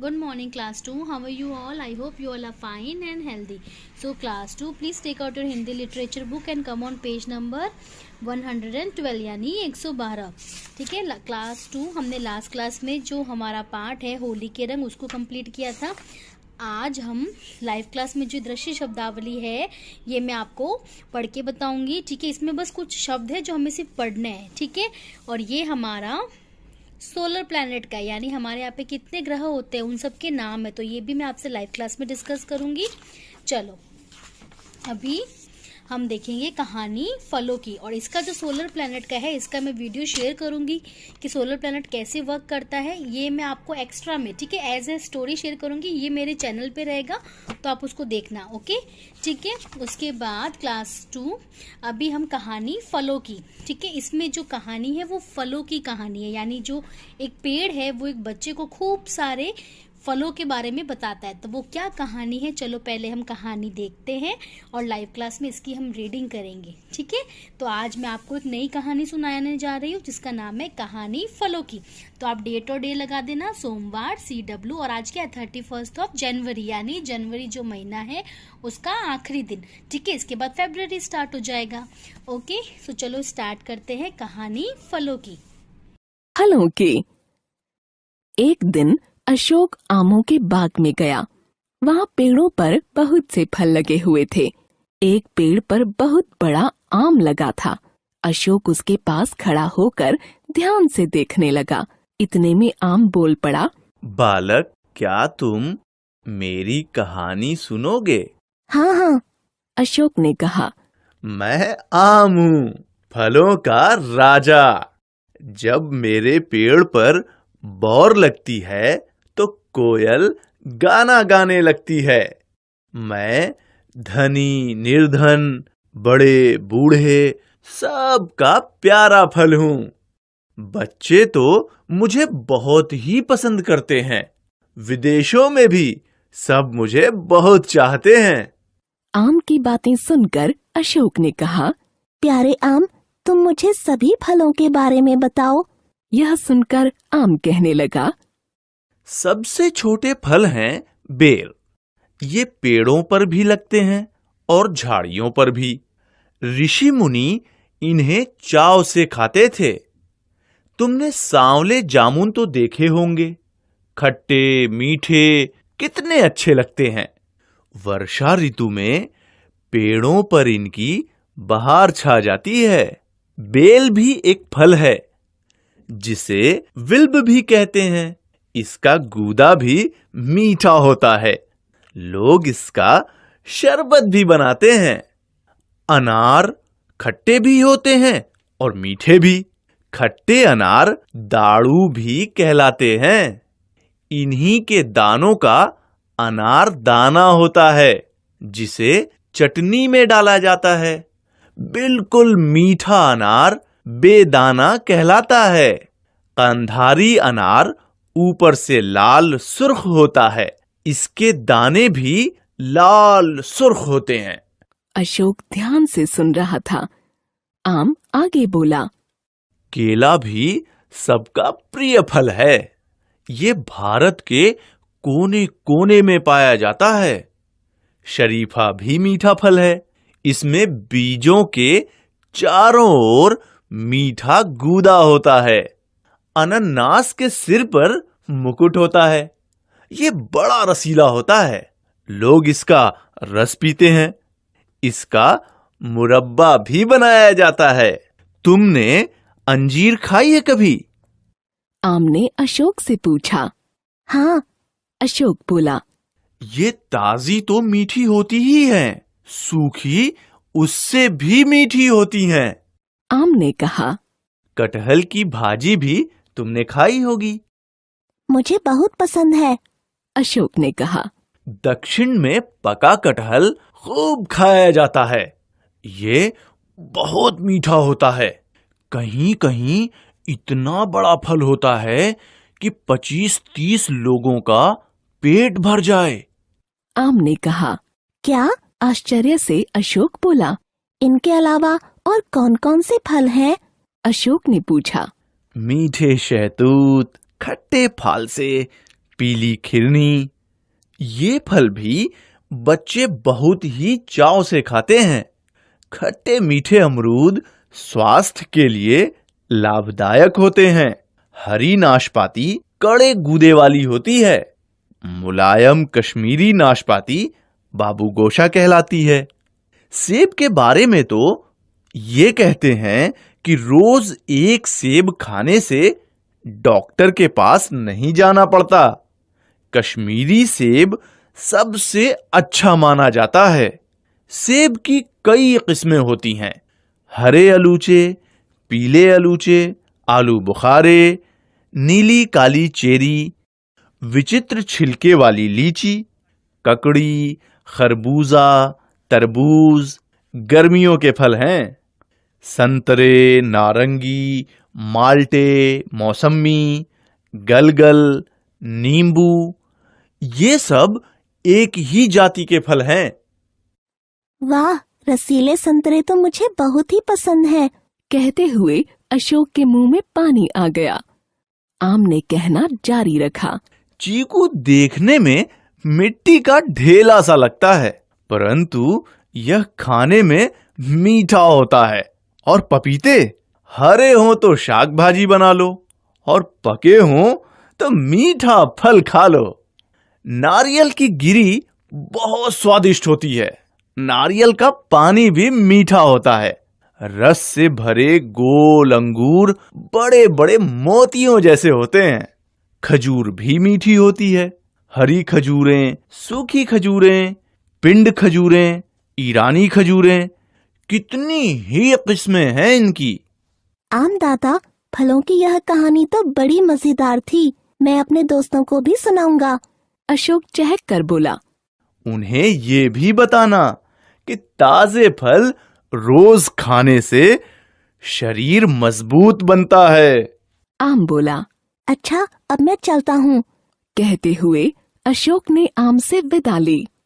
Good morning class two how are you all I hope you all are fine and healthy so class two please take out your Hindi literature book and come on page number one hundred and twelve यानी एक सौ बारह ठीक है class two हमने last class में जो हमारा पार्ट है होली के रंग उसको कंप्लीट किया था आज हम लाइव क्लास में जो दृश्य शब्दावली है ये मैं आपको पढ़ के बताऊँगी ठीक है इसमें बस कुछ शब्द है जो हमें सिर्फ पढ़ने हैं ठीक है और ये हमारा सोलर प्लैनेट का यानी हमारे यहाँ पे कितने ग्रह होते हैं उन सब के नाम है तो ये भी मैं आपसे लाइव क्लास में डिस्कस करूंगी चलो अभी हम देखेंगे कहानी फलों की और इसका जो सोलर प्लानट का है इसका मैं वीडियो शेयर करूंगी कि सोलर प्लैनेट कैसे वर्क करता है ये मैं आपको एक्स्ट्रा में ठीक है एज ए स्टोरी शेयर करूंगी ये मेरे चैनल पे रहेगा तो आप उसको देखना ओके ठीक है उसके बाद क्लास टू अभी हम कहानी फलों की ठीक है इसमें जो कहानी है वो फलों की कहानी है यानी जो एक पेड़ है वो एक बच्चे को खूब सारे फलों के बारे में बताता है तो वो क्या कहानी है चलो पहले हम कहानी देखते हैं और लाइव क्लास में इसकी हम रीडिंग करेंगे ठीक है तो आज मैं आपको एक नई कहानी सुनाने जा रही हूँ जिसका नाम है कहानी फलों की तो आप डेट और डे लगा देना सोमवार सी डब्ल्यू और आज क्या है थर्टी फर्स्ट ऑफ जनवरी यानी जनवरी जो महीना है उसका आखिरी दिन ठीक है इसके बाद फेब्रवरी स्टार्ट हो जाएगा ओके सो तो चलो स्टार्ट करते हैं कहानी फलों की फलों की एक दिन अशोक आमों के बाग में गया वहाँ पेड़ों पर बहुत से फल लगे हुए थे एक पेड़ पर बहुत बड़ा आम लगा था अशोक उसके पास खड़ा होकर ध्यान से देखने लगा इतने में आम बोल पड़ा बालक क्या तुम मेरी कहानी सुनोगे हाँ हाँ अशोक ने कहा मैं आम हूँ फलों का राजा जब मेरे पेड़ पर बौर लगती है कोयल गाना गाने लगती है मैं धनी निर्धन बड़े बूढ़े सबका प्यारा फल हूं बच्चे तो मुझे बहुत ही पसंद करते हैं विदेशों में भी सब मुझे बहुत चाहते हैं आम की बातें सुनकर अशोक ने कहा प्यारे आम तुम मुझे सभी फलों के बारे में बताओ यह सुनकर आम कहने लगा सबसे छोटे फल हैं बेल ये पेड़ों पर भी लगते हैं और झाड़ियों पर भी ऋषि मुनि इन्हें चाव से खाते थे तुमने सांवले जामुन तो देखे होंगे खट्टे मीठे कितने अच्छे लगते हैं वर्षा ऋतु में पेड़ों पर इनकी बहार छा जाती है बेल भी एक फल है जिसे विल्ब भी कहते हैं इसका गूदा भी मीठा होता है लोग इसका शरबत भी बनाते हैं अनार खट्टे भी होते हैं और मीठे भी खट्टे अनार दाड़ू भी कहलाते हैं इन्हीं के दानों का अनार दाना होता है जिसे चटनी में डाला जाता है बिल्कुल मीठा अनार बेदाना कहलाता है कंधारी अनार ऊपर से लाल सुर्ख होता है इसके दाने भी लाल सुर्ख होते हैं अशोक ध्यान से सुन रहा था आम आगे बोला केला भी सबका प्रिय फल है ये भारत के कोने कोने में पाया जाता है शरीफा भी मीठा फल है इसमें बीजों के चारों ओर मीठा गूदा होता है अनन्नास के सिर पर मुकुट होता है ये बड़ा रसीला होता है लोग इसका रस पीते हैं इसका मुरब्बा भी बनाया जाता है तुमने अंजीर खाई है कभी आम ने अशोक से पूछा हाँ अशोक बोला ये ताजी तो मीठी होती ही है सूखी उससे भी मीठी होती है आम ने कहा कटहल की भाजी भी तुमने खाई होगी मुझे बहुत पसंद है अशोक ने कहा दक्षिण में पका कटहल खूब खाया जाता है ये बहुत मीठा होता है कहीं कहीं इतना बड़ा फल होता है कि पच्चीस तीस लोगों का पेट भर जाए आम ने कहा क्या आश्चर्य से अशोक बोला इनके अलावा और कौन कौन से फल हैं? अशोक ने पूछा मीठे शहतूत खट्टे से पीली खिरनी ये फल भी बच्चे बहुत ही चाव से खाते हैं खट्टे मीठे अमरूद स्वास्थ्य के लिए लाभदायक होते हैं हरी नाशपाती कड़े गूदे वाली होती है मुलायम कश्मीरी नाशपाती बाबू गोशा कहलाती है सेब के बारे में तो ये कहते हैं कि रोज एक सेब खाने से डॉक्टर के पास नहीं जाना पड़ता कश्मीरी सेब सबसे अच्छा माना जाता है सेब की कई किस्में होती हैं हरे अलूचे पीले अलूचे आलू बुखारे नीली काली चेरी विचित्र छिलके वाली लीची ककड़ी खरबूजा तरबूज गर्मियों के फल हैं संतरे नारंगी माल्टे मौसमी गलगल नींबू ये सब एक ही जाति के फल हैं। वाह रसीले संतरे तो मुझे बहुत ही पसंद हैं। कहते हुए अशोक के मुंह में पानी आ गया आम ने कहना जारी रखा चीकू देखने में मिट्टी का ढेला सा लगता है परंतु यह खाने में मीठा होता है और पपीते हरे हो तो शाक भाजी बना लो और पके हो तो मीठा फल खा लो नारियल की गिरी बहुत स्वादिष्ट होती है नारियल का पानी भी मीठा होता है रस से भरे गोल अंगूर बड़े बड़े मोतियों जैसे होते हैं खजूर भी मीठी होती है हरी खजूरें सूखी खजूरें पिंड खजूरें ईरानी खजूरें कितनी ही किस्में हैं इनकी आम दादा फलों की यह कहानी तो बड़ी मजेदार थी मैं अपने दोस्तों को भी सुनाऊंगा अशोक चहक कर बोला उन्हें ये भी बताना कि ताजे फल रोज खाने से शरीर मजबूत बनता है आम बोला अच्छा अब मैं चलता हूँ कहते हुए अशोक ने आम से विदा ली